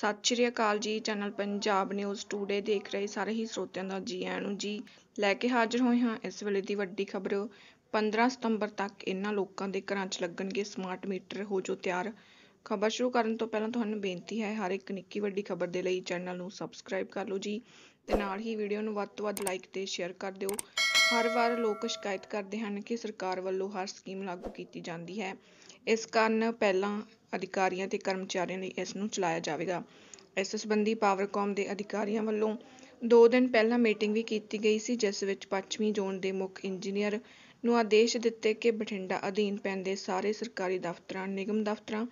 ਸਤਿ ਸ਼੍ਰੀ ਅਕਾਲ ਜੀ channel Punjab news today ਦੇਖ ਰਹੇ ਸਾਰੇ ਹੀ ਸਰੋਤਿਆਂ ਦਾ ਜੀ ਆਇਆਂ ਨੂੰ ਜੀ ਲੈ ਕੇ ਹਾਜ਼ਰ ਹੋਏ ਹਾਂ ਇਸ ਵੇਲੇ ਦੀ ਵੱਡੀ ਖਬਰ 15 ਸਤੰਬਰ ਤੱਕ ਇਹਨਾਂ ਲੋਕਾਂ ਦੇ ਘਰਾਂ 'ਚ ਲੱਗਣਗੇ ਸਮਾਰਟ ਮੀਟਰ ਹੋ ਜੋ ਤਿਆਰ ਖਬਰ ਸ਼ੁਰੂ ਕਰਨ ਤੋਂ ਪਹਿਲਾਂ ਤੁਹਾਨੂੰ ਬੇਨਤੀ ਹੈ ਹਰ ਇੱਕ ਨਿੱਕੀ ਵੱਡੀ ਖਬਰ ਦੇ ਲਈ ਚੈਨਲ ਨੂੰ ਸਬਸਕ੍ਰਾਈਬ ਕਰ ਲਓ ਜੀ ਤੇ ਨਾਲ ਹੀ ਵੀਡੀਓ ਨੂੰ ਵੱਧ ਤੋਂ ਵੱਧ ਲਾਈਕ ਤੇ ਸ਼ੇਅਰ ਕਰ ਦਿਓ ਹਰ ਵਾਰ ਲੋਕ ਸ਼ਿਕਾਇਤ ਕਰਦੇ ਹਨ ਕਿ ਸਰਕਾਰ ਵੱਲੋਂ ਹਰ ਸਕੀਮ ਲਾਗੂ ਕੀਤੀ ਜਾਂਦੀ ਹੈ ਇਸ ਕਾਰਨ ਪਹਿਲਾਂ ਅਧਿਕਾਰੀਆਂ ਤੇ ਕਰਮਚਾਰੀਆਂ ਲਈ ਇਸ ਨੂੰ ਚਲਾਇਆ ਜਾਵੇਗਾ ਇਸ ਸੰਬੰਧੀ ਪਾਵਰਕੌਮ ਦੇ ਅਧਿਕਾਰੀਆਂ ਵੱਲੋਂ ਦੋ ਦਿਨ ਪਹਿਲਾਂ ਮੀਟਿੰਗ ਵੀ ਕੀਤੀ ਗਈ ਸੀ ਜਿਸ ਵਿੱਚ ਪੱਛਮੀ ਜ਼ੋਨ ਦੇ ਮੁੱਖ ਇੰਜੀਨੀਅਰ ਨੂੰ ਆਦੇਸ਼ ਦਿੱਤੇ ਕਿ ਬਠਿੰਡਾ ਅਧੀਨ ਪੈਂਦੇ ਸਾਰੇ ਸਰਕਾਰੀ ਦਫ਼ਤਰਾਂ ਨਿਗਮ ਦਫ਼ਤਰਾਂ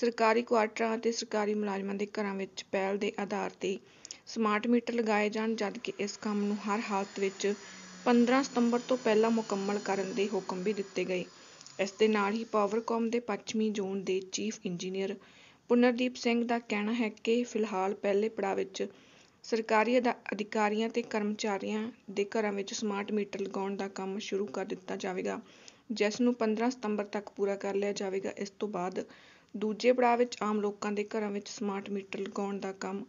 ਸਰਕਾਰੀ ਕੁਆਟਰਾਂ ਅਤੇ ਸਰਕਾਰੀ ਮੁਲਾਜ਼ਮਾਂ ਦੇ ਘਰਾਂ ਵਿੱਚ ਪਹਿਲ ਦੇ ਆਧਾਰ ਤੇ ਸਮਾਰਟ ਮੀਟਰ ਲਗਾਏ ਜਾਣ ਜਦਕਿ ਇਸ ਕੰਮ ਨੂੰ ਹਰ ਹਾਲਤ ਵਿੱਚ 15 ਸਤੰਬਰ ਤੋਂ ਪਹਿਲਾਂ ਮੁਕੰਮਲ ਕਰਨ ਦੇ ਹੁਕਮ ਵੀ ਦਿੱਤੇ ਗਏ ਇਸ ਦੇ ਨਾਲ ਹੀ ਪਾਵਰਕਾਮ ਦੇ ਪੱਛਮੀ ਜ਼ੋਨ ਦੇ ਚੀਫ ਇੰਜੀਨੀਅਰ ਪੁਨਰਦੀਪ ਸਿੰਘ ਦਾ ਕਹਿਣਾ ਹੈ ਕਿ ਫਿਲਹਾਲ ਪਹਿਲੇ ਪੜਾਅ ਵਿੱਚ ਸਰਕਾਰੀ ਅਧਿਕਾਰੀਆਂ ਤੇ ਕਰਮਚਾਰੀਆਂ ਦੇ ਘਰਾਂ ਵਿੱਚ ਸਮਾਰਟ ਮੀਟਰ ਲਗਾਉਣ ਦਾ ਕੰਮ ਸ਼ੁਰੂ ਕਰ ਦਿੱਤਾ ਜਾਵੇਗਾ ਜਿਸ ਨੂੰ 15 ਸਤੰਬਰ ਤੱਕ ਪੂਰਾ ਕਰ ਲਿਆ ਜਾਵੇਗਾ ਇਸ ਤੋਂ ਬਾਅਦ ਦੂਜੇ ਪੜਾਅ ਵਿੱਚ ਆਮ ਲੋਕਾਂ ਦੇ ਘਰਾਂ ਵਿੱਚ ਸਮਾਰਟ ਮੀਟਰ ਲਗਾਉਣ ਦਾ ਕੰਮ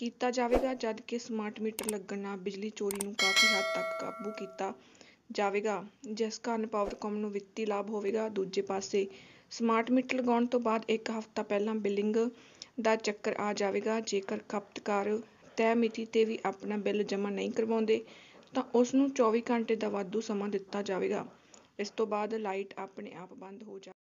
ਕੀਤਾ ਜਾਵੇਗਾ ਜਦ ਕਿ ਸਮਾਰਟ ਮੀਟਰ ਲੱਗਣ ਨਾਲ ਬਿਜਲੀ ਚੋਰੀ ਨੂੰ ਕਾਫੀ ਹੱਦ ਤੱਕ ਕਾਬੂ ਕੀਤਾ ਜਾਵੇਗਾ ਜਿਸ ਕਾਰਨ ਪਾਵਰਕੌਮ ਨੂੰ ਵਿੱਤੀ ਲਾਭ ਹੋਵੇਗਾ ਦੂਜੇ ਪਾਸੇ ਸਮਾਰਟ ਮੀਟਰ ਲਗਾਉਣ ਤੋਂ ਬਾਅਦ ਇੱਕ ਹਫ਼ਤਾ ਪਹਿਲਾਂ ਬਿਲਿੰਗ ਦਾ ਚੱਕਰ ਆ ਜਾਵੇਗਾ ਜੇਕਰ ਖਪਤਕਾਰ ਤੈਅ ਮਿਤੀ ਤੇ ਵੀ ਆਪਣਾ ਬਿੱਲ ਜਮ੍ਹਾਂ ਨਹੀਂ ਕਰਵਾਉਂਦੇ ਤਾਂ ਉਸ ਨੂੰ 24 ਘੰਟੇ ਦਾ ਵਾਧੂ ਸਮਾਂ ਦਿੱਤਾ ਜਾਵੇਗਾ ਇਸ ਤੋਂ ਬਾਅਦ ਲਾਈਟ ਆਪਣੇ ਆਪ ਬੰਦ ਹੋ ਜਾਵੇਗੀ